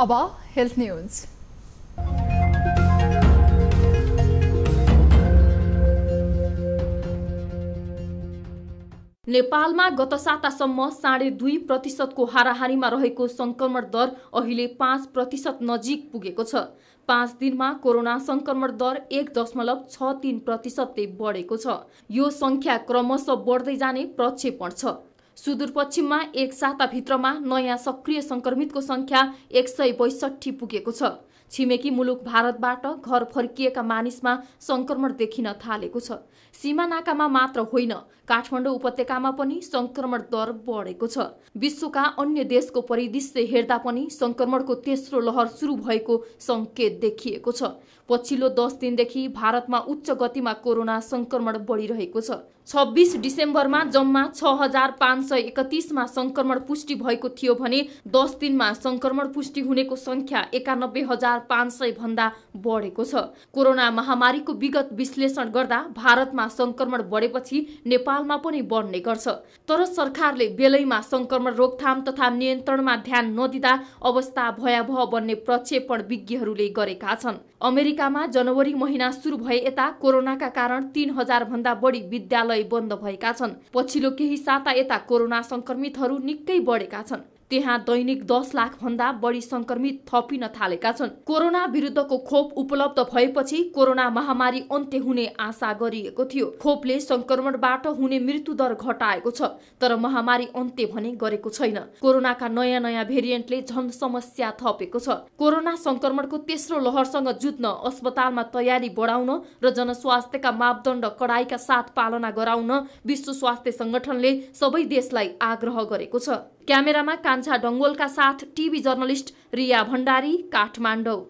अब health news नेपालमा गत सातासम्म साढे दुई प्रतिशतको हाराहारीमा रहेको सङ्क्रमण दर अहिले पाँच प्रतिशत नजिक पुगेको छ पाँच दिनमा कोरोना सङ्क्रमण दर एक दशमलव छ तिन प्रतिशतले बढेको छ यो सङ्ख्या क्रमशः बढ्दै जाने प्रक्षेपण छ सुदूरपश्चिममा एक साताभित्रमा नयाँ सक्रिय सङ्क्रमितको संख्या एक सय पुगेको छ छिमेकी मुलुक भारतबाट घर फर्किएका मानिसमा सङ्क्रमण देखिन थालेको छ सीमानाकामा मात्र होइन काठमाडौँ उपत्यकामा पनि सङ्क्रमण दर बढेको छ विश्वका अन्य देशको परिदृश्य हेर्दा पनि सङ्क्रमणको तेस्रो लहर सुरु भएको सङ्केत देखिएको छ पछिल्लो दस दिनदेखि भारतमा उच्च गतिमा कोरोना सङ्क्रमण बढिरहेको छ छब्बिस डिसेम्बरमा जम्मा छ हजार पाँच सय एकतिसमा सङ्क्रमण पुष्टि भएको थियो भने दस दिनमा सङ्क्रमण पुष्टि हुनेको सङ्ख्या एकानब्बे हजार हजार पाँच सय भन्दा बढेको छ कोरोना महामारीको विगत विश्लेषण गर्दा भारतमा संक्रमण बढेपछि नेपालमा पनि बढ्ने गर्छ तर सरकारले बेलैमा संक्रमण रोकथाम तथा नियन्त्रणमा ध्यान नदिँदा अवस्था भयावह बन्ने प्रक्षेपण विज्ञहरूले गरेका छन् अमेरिकामा जनवरी महिना सुरु भए यता कोरोनाका कारण तीन हजार भन्दा बढी विद्यालय बन्द भएका छन् पछिल्लो केही साता यता कोरोना संक्रमितहरू निकै बढेका छन् त्यहाँ दैनिक दस लाख भन्दा बढी संक्रमित थपिन थालेका छन् कोरोना विरुद्धको खोप उपलब्ध भएपछि कोरोना महामारी अन्त्य हुने आशा गरिएको थियो खोपले संक्रमणबाट हुने मृत्युदर घटाएको छ तर महामारी अन्त्य भने गरेको छैन कोरोनाका नयाँ नयाँ भेरिएन्टले झन समस्या थपेको छ कोरोना संक्रमणको तेस्रो लहरसँग जुत्न अस्पतालमा तयारी बढाउन र जनस्वास्थ्यका मापदण्ड कडाईका साथ पालना गराउन विश्व स्वास्थ्य संगठनले सबै देशलाई आग्रह गरेको छ क्यामेरामा कान्छा डङ्गोलका साथ टिभी जर्नलिस्ट रिया भण्डारी काठमाडौँ